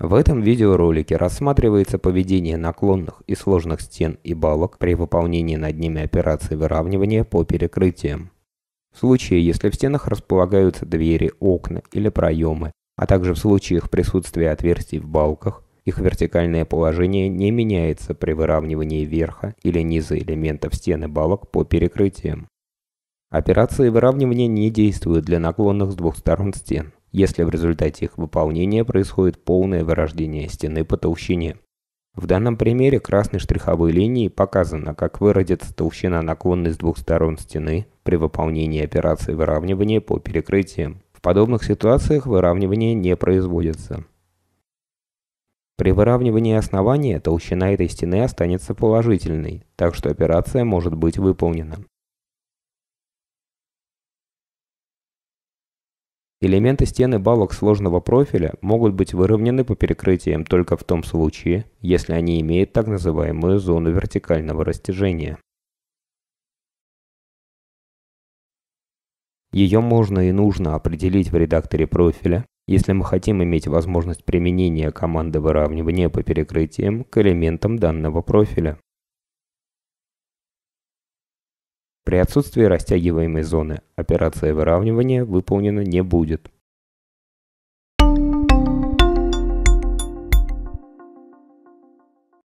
В этом видеоролике рассматривается поведение наклонных и сложных стен и балок при выполнении над ними операции выравнивания по перекрытиям. В случае, если в стенах располагаются двери, окна или проемы, а также в случаях присутствия отверстий в балках, их вертикальное положение не меняется при выравнивании верха или низа элементов стены балок по перекрытиям. Операции выравнивания не действуют для наклонных с двух сторон стен если в результате их выполнения происходит полное вырождение стены по толщине. В данном примере красной штриховой линией показано, как выродится толщина наклонной с двух сторон стены при выполнении операции выравнивания по перекрытиям. В подобных ситуациях выравнивание не производится. При выравнивании основания толщина этой стены останется положительной, так что операция может быть выполнена. Элементы стены балок сложного профиля могут быть выровнены по перекрытиям только в том случае, если они имеют так называемую зону вертикального растяжения. Ее можно и нужно определить в редакторе профиля, если мы хотим иметь возможность применения команды выравнивания по перекрытиям к элементам данного профиля. При отсутствии растягиваемой зоны операция выравнивания выполнена не будет.